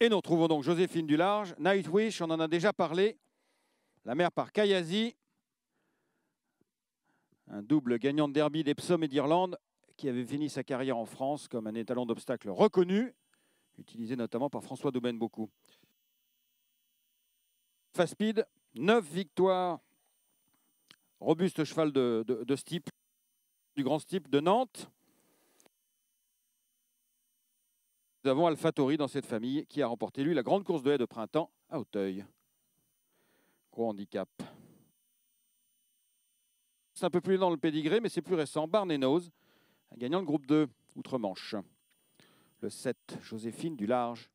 Et nous retrouvons donc Joséphine Dularge, Nightwish, on en a déjà parlé. La mère par Kayazi, un double gagnant de derby d'Epsom et d'Irlande, qui avait fini sa carrière en France comme un étalon d'obstacle reconnu, utilisé notamment par François domaine beaucoup. Fast Speed, 9 victoires. Robuste cheval de, de, de Stipe, du grand Stipe de Nantes. Nous avons AlphaTauri dans cette famille qui a remporté, lui, la grande course de haie de printemps à Auteuil. Gros handicap. C'est un peu plus dans le pédigré, mais c'est plus récent. Barney Nose, gagnant le groupe 2, Outre-Manche. Le 7, Joséphine du Large.